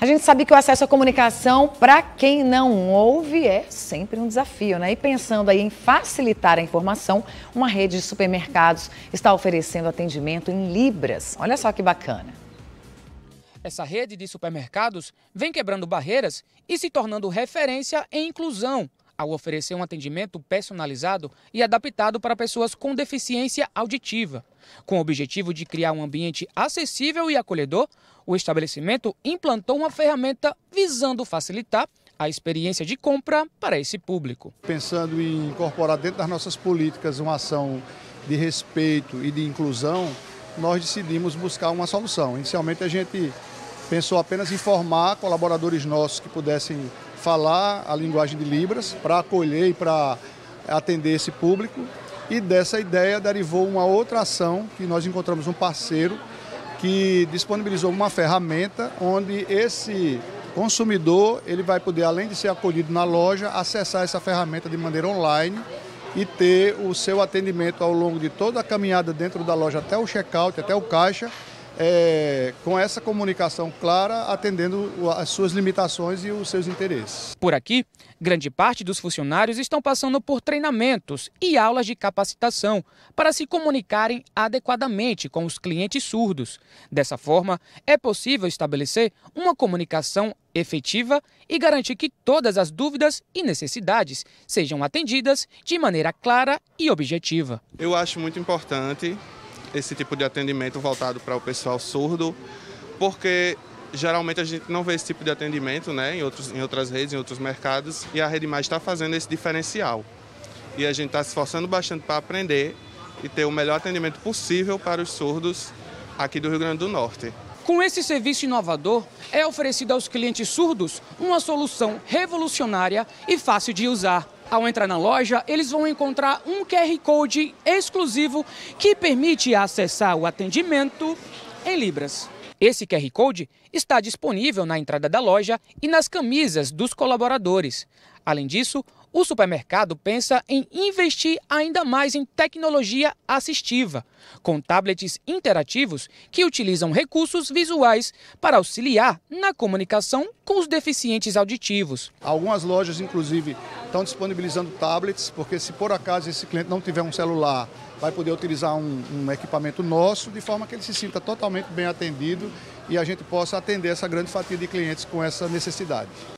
A gente sabe que o acesso à comunicação, para quem não ouve, é sempre um desafio, né? E pensando aí em facilitar a informação, uma rede de supermercados está oferecendo atendimento em Libras. Olha só que bacana. Essa rede de supermercados vem quebrando barreiras e se tornando referência em inclusão ao oferecer um atendimento personalizado e adaptado para pessoas com deficiência auditiva. Com o objetivo de criar um ambiente acessível e acolhedor, o estabelecimento implantou uma ferramenta visando facilitar a experiência de compra para esse público. Pensando em incorporar dentro das nossas políticas uma ação de respeito e de inclusão, nós decidimos buscar uma solução. Inicialmente a gente pensou apenas em formar colaboradores nossos que pudessem falar a linguagem de Libras para acolher e para atender esse público. E dessa ideia derivou uma outra ação que nós encontramos um parceiro que disponibilizou uma ferramenta onde esse consumidor ele vai poder, além de ser acolhido na loja, acessar essa ferramenta de maneira online e ter o seu atendimento ao longo de toda a caminhada dentro da loja até o check-out, até o caixa, é, com essa comunicação clara, atendendo as suas limitações e os seus interesses. Por aqui, grande parte dos funcionários estão passando por treinamentos e aulas de capacitação para se comunicarem adequadamente com os clientes surdos. Dessa forma, é possível estabelecer uma comunicação efetiva e garantir que todas as dúvidas e necessidades sejam atendidas de maneira clara e objetiva. Eu acho muito importante esse tipo de atendimento voltado para o pessoal surdo, porque geralmente a gente não vê esse tipo de atendimento né, em, outros, em outras redes, em outros mercados, e a Rede Mais está fazendo esse diferencial. E a gente está se esforçando bastante para aprender e ter o melhor atendimento possível para os surdos aqui do Rio Grande do Norte. Com esse serviço inovador, é oferecido aos clientes surdos uma solução revolucionária e fácil de usar. Ao entrar na loja, eles vão encontrar um QR Code exclusivo que permite acessar o atendimento em Libras. Esse QR Code está disponível na entrada da loja e nas camisas dos colaboradores. Além disso, o supermercado pensa em investir ainda mais em tecnologia assistiva, com tablets interativos que utilizam recursos visuais para auxiliar na comunicação com os deficientes auditivos. Algumas lojas, inclusive, estão disponibilizando tablets, porque se por acaso esse cliente não tiver um celular, vai poder utilizar um, um, equipamento nosso, de forma que ele se sinta totalmente bem atendido e a gente possa atender essa grande fatia de clientes com essa necessidade.